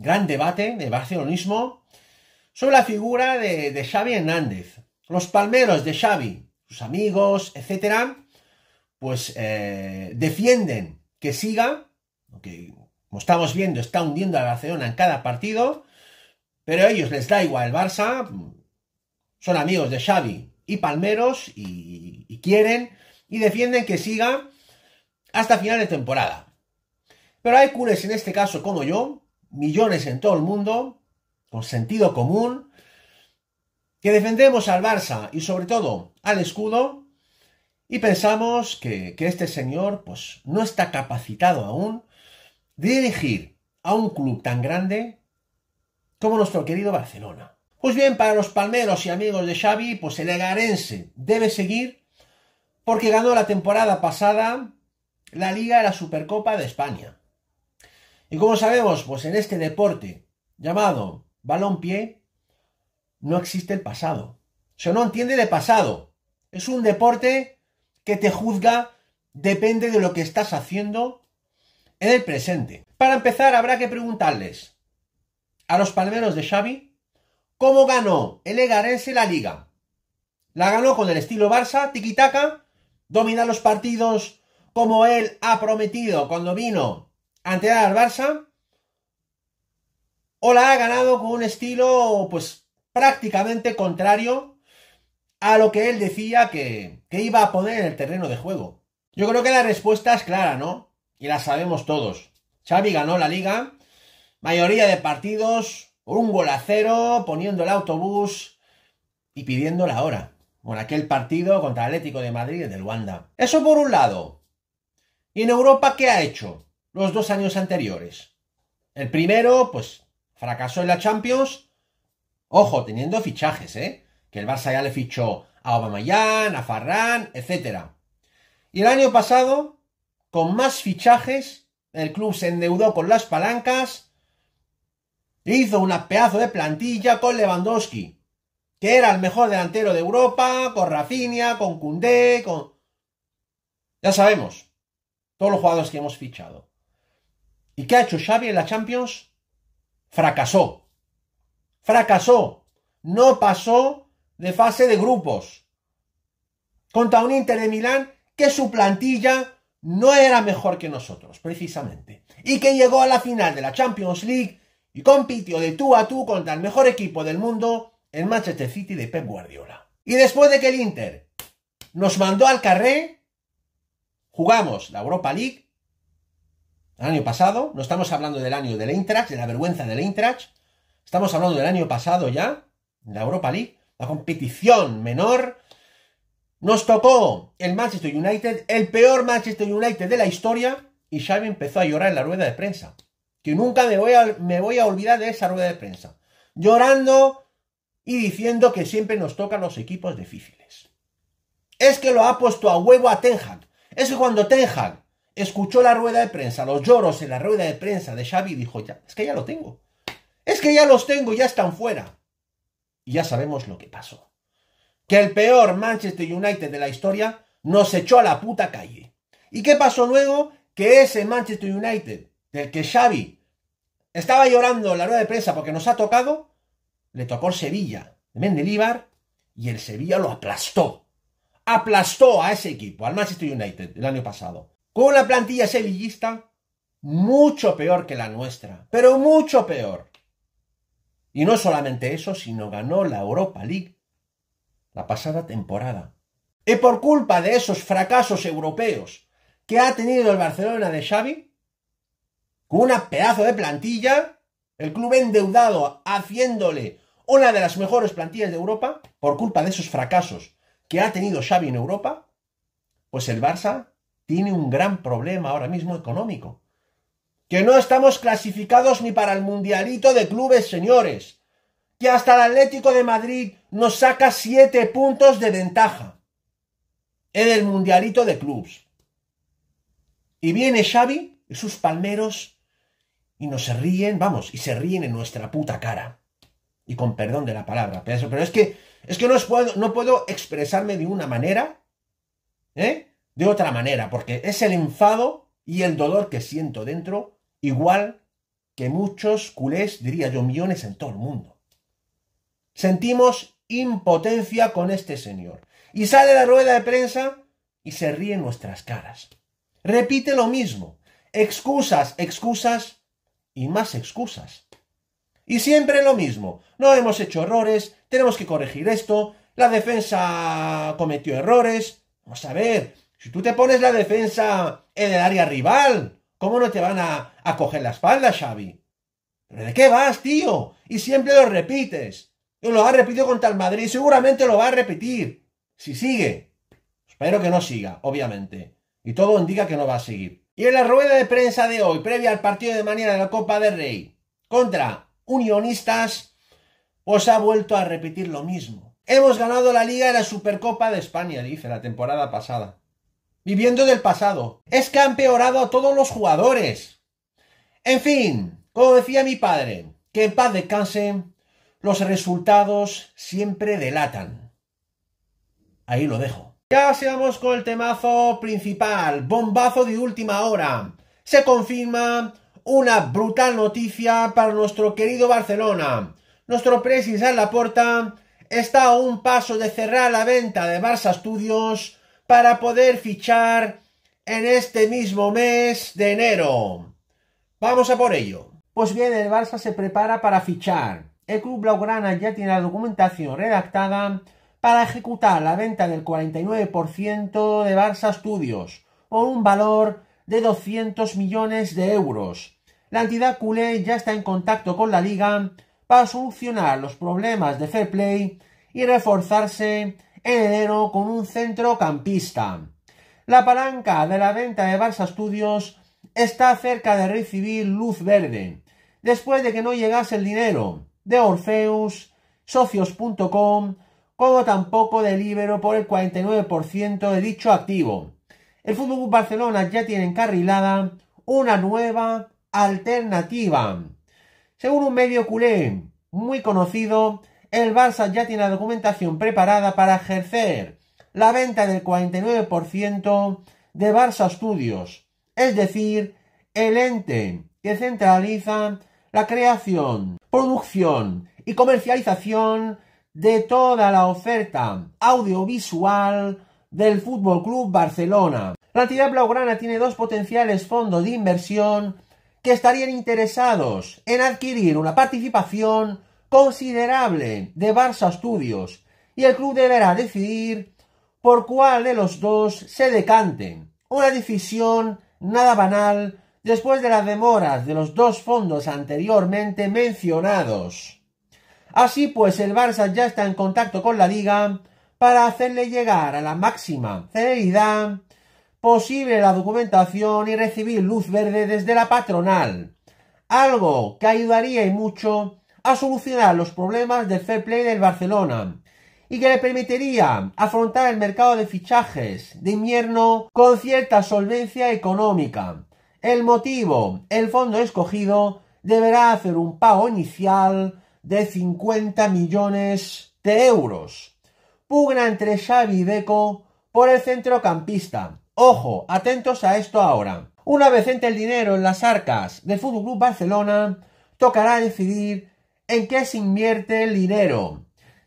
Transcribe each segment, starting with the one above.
gran debate de barcelonismo sobre la figura de, Xavi Hernández. Los palmeros de Xavi, sus amigos, etcétera, pues eh, defienden que siga, que como estamos viendo está hundiendo a Barcelona en cada partido, pero a ellos les da igual el Barça, son amigos de Xavi y Palmeros y, quieren y defienden que siga hasta final de temporada. Pero hay cules en este caso como yo millones en todo el mundo, por sentido común, que defendemos al Barça y sobre todo al escudo, y pensamos que, este señor pues, no está capacitado aún de dirigir a un club tan grande como nuestro querido Barcelona. Pues bien, para los palmeros y amigos de Xavi, pues el egarense debe seguir porque ganó la temporada pasada la Liga de la Supercopa de España. ¿Y como sabemos? Pues en este deporte llamado balonpié no existe el pasado. Se no entiende de pasado. Es un deporte que te juzga depende de lo que estás haciendo en el presente. Para empezar, habrá que preguntarles a los palmeros de Xavi cómo ganó el Egarense la liga. La ganó con el estilo Barça, tiquitaca, domina los partidos como él ha prometido cuando vino ante al Barça. O la ha ganado con un estilo, pues, prácticamente contrario a lo que él decía que, iba a poner en el terreno de juego. Yo creo que la respuesta es clara, ¿no? Y la sabemos todos. Xavi ganó la liga, mayoría de partidos, un gol a cero, poniendo el autobús y pidiendo la hora. Con aquel partido contra el Atlético de Madrid del Wanda. Eso por un lado. ¿Y en Europa qué ha hecho? los dos años anteriores. El primero, pues, fracasó en la Champions. Ojo, teniendo fichajes, ¿eh? Que el Barça ya le fichó a Aubameyang, a Farrán, etc. Y el año pasado, con más fichajes, el club se endeudó con las palancas. E hizo un pedazo de plantilla con Lewandowski, que era el mejor delantero de Europa, con Rafinha, con Koundé, con... Ya sabemos, todos los jugadores que hemos fichado. ¿Y qué ha hecho Xavi en la Champions? Fracasó. Fracasó. No pasó de fase de grupos. Contra un Inter de Milán que su plantilla no era mejor que nosotros, precisamente. Y que llegó a la final de la Champions League y compitió de tú a tú contra el mejor equipo del mundo, el Manchester City de Pep Guardiola. Y después de que el Inter nos mandó al carré, jugamos la Europa League el año pasado, no estamos hablando del año de la Eintracht, de la vergüenza del Eintracht, estamos hablando del año pasado ya, la Europa League, la competición menor, nos tocó el Manchester United, el peor Manchester United de la historia, y Xavi empezó a llorar en la rueda de prensa. Que nunca me voy a, me voy a olvidar de esa rueda de prensa. Llorando y diciendo que siempre nos tocan los equipos difíciles. Es que lo ha puesto a huevo a Ten Hag. Es que cuando Ten Hag escuchó la rueda de prensa, los lloros en la rueda de prensa de Xavi y dijo, ya, es que ya lo tengo. Es que ya los tengo, ya están fuera. Y ya sabemos lo que pasó. Que el peor Manchester United de la historia nos echó a la puta calle. ¿Y qué pasó luego? Que ese Manchester United del que Xavi estaba llorando en la rueda de prensa porque nos ha tocado, le tocó el Sevilla de Mendelíbar y el Sevilla lo aplastó. Aplastó a ese equipo, al Manchester United, el año pasado con una plantilla sevillista mucho peor que la nuestra, pero mucho peor. Y no solamente eso, sino ganó la Europa League la pasada temporada. Y por culpa de esos fracasos europeos que ha tenido el Barcelona de Xavi, con una pedazo de plantilla, el club endeudado haciéndole una de las mejores plantillas de Europa, por culpa de esos fracasos que ha tenido Xavi en Europa, pues el Barça tiene un gran problema ahora mismo económico. Que no estamos clasificados ni para el Mundialito de Clubes, señores. Que hasta el Atlético de Madrid nos saca siete puntos de ventaja en el Mundialito de Clubes. Y viene Xavi y sus palmeros y nos se ríen, vamos, y se ríen en nuestra puta cara. Y con perdón de la palabra, pero es que, es que no, puedo, no puedo expresarme de una manera, ¿eh? de otra manera, porque es el enfado y el dolor que siento dentro, igual que muchos culés, diría yo, millones en todo el mundo. Sentimos impotencia con este señor. Y sale la rueda de prensa y se ríen en nuestras caras. Repite lo mismo. Excusas, excusas y más excusas. Y siempre lo mismo. No hemos hecho errores, tenemos que corregir esto, la defensa cometió errores. Vamos a ver, si tú te pones la defensa en el área rival, ¿cómo no te van a, coger la espalda, Xavi? ¿Pero de qué vas, tío? Y siempre lo repites. Lo ha repetido contra el Madrid, seguramente lo va a repetir. Si sigue. Espero que no siga, obviamente. Y todo indica que no va a seguir. Y en la rueda de prensa de hoy, previa al partido de mañana de la Copa del Rey, contra Unionistas, os pues ha vuelto a repetir lo mismo. Hemos ganado la Liga y la Supercopa de España, dice la temporada pasada viviendo del pasado. Es que ha empeorado a todos los jugadores. En fin, como decía mi padre, que en paz descanse, los resultados siempre delatan. Ahí lo dejo. Ya seamos con el temazo principal, bombazo de última hora. Se confirma una brutal noticia para nuestro querido Barcelona. Nuestro la puerta. está a un paso de cerrar la venta de Barça Studios para poder fichar en este mismo mes de enero. Vamos a por ello. Pues bien, el Barça se prepara para fichar. El club blaugrana ya tiene la documentación redactada para ejecutar la venta del 49% de Barça Studios por un valor de 200 millones de euros. La entidad culé ya está en contacto con la liga para solucionar los problemas de fair play y reforzarse heredero con un centrocampista. La palanca de la venta de Barça Studios está cerca de recibir luz verde, después de que no llegase el dinero de Orfeus, socios.com, como tampoco de Libero por el 49% de dicho activo. El Fútbol Barcelona ya tiene encarrilada una nueva alternativa. Según un medio culé muy conocido, el Barça ya tiene la documentación preparada para ejercer la venta del 49% de Barça Studios, es decir, el ente que centraliza la creación, producción y comercialización de toda la oferta audiovisual del Fútbol Club Barcelona. La entidad blaugrana tiene dos potenciales fondos de inversión que estarían interesados en adquirir una participación considerable de Barça Studios y el club deberá decidir por cuál de los dos se decanten. Una decisión nada banal después de las demoras de los dos fondos anteriormente mencionados. Así pues, el Barça ya está en contacto con la liga para hacerle llegar a la máxima celeridad posible la documentación y recibir luz verde desde la patronal, algo que ayudaría y mucho a solucionar los problemas del fair play del Barcelona y que le permitiría afrontar el mercado de fichajes de invierno con cierta solvencia económica. El motivo, el fondo escogido deberá hacer un pago inicial de 50 millones de euros. Pugna entre Xavi y Deco por el centrocampista. Ojo, atentos a esto ahora. Una vez entre el dinero en las arcas del FC Barcelona, tocará decidir en qué se invierte el dinero.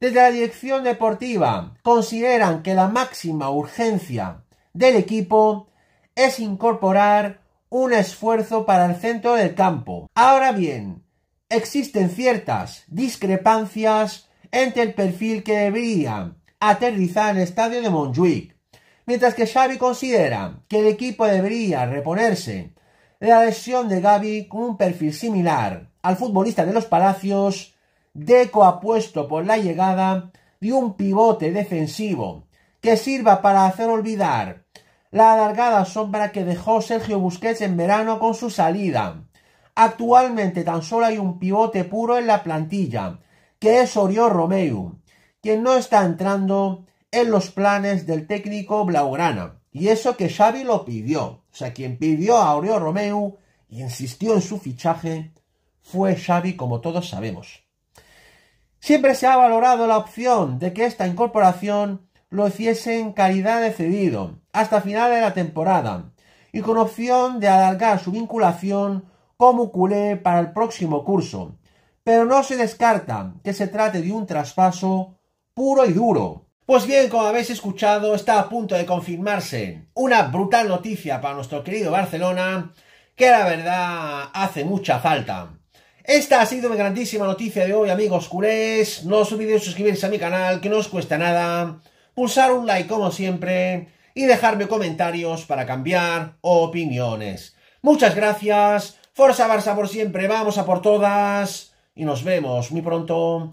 Desde la dirección deportiva consideran que la máxima urgencia del equipo es incorporar un esfuerzo para el centro del campo. Ahora bien, existen ciertas discrepancias entre el perfil que debería aterrizar en el estadio de Montjuic, mientras que Xavi considera que el equipo debería reponerse la lesión de Gaby con un perfil similar al futbolista de los Palacios, Deco apuesto por la llegada de un pivote defensivo que sirva para hacer olvidar la alargada sombra que dejó Sergio Busquets en verano con su salida. Actualmente tan solo hay un pivote puro en la plantilla, que es Oriol Romeu, quien no está entrando en los planes del técnico Blaugrana. Y eso que Xavi lo pidió. O sea, quien pidió a Aureo Romeu y insistió en su fichaje fue Xavi, como todos sabemos. Siempre se ha valorado la opción de que esta incorporación lo hiciese en calidad de cedido hasta final de la temporada y con opción de alargar su vinculación como culé para el próximo curso. Pero no se descarta que se trate de un traspaso puro y duro, pues bien, como habéis escuchado, está a punto de confirmarse una brutal noticia para nuestro querido Barcelona, que la verdad hace mucha falta. Esta ha sido mi grandísima noticia de hoy, amigos culés. No os olvidéis suscribirse a mi canal, que no os cuesta nada. Pulsar un like como siempre y dejarme comentarios para cambiar opiniones. Muchas gracias. Forza Barça por siempre. Vamos a por todas. Y nos vemos muy pronto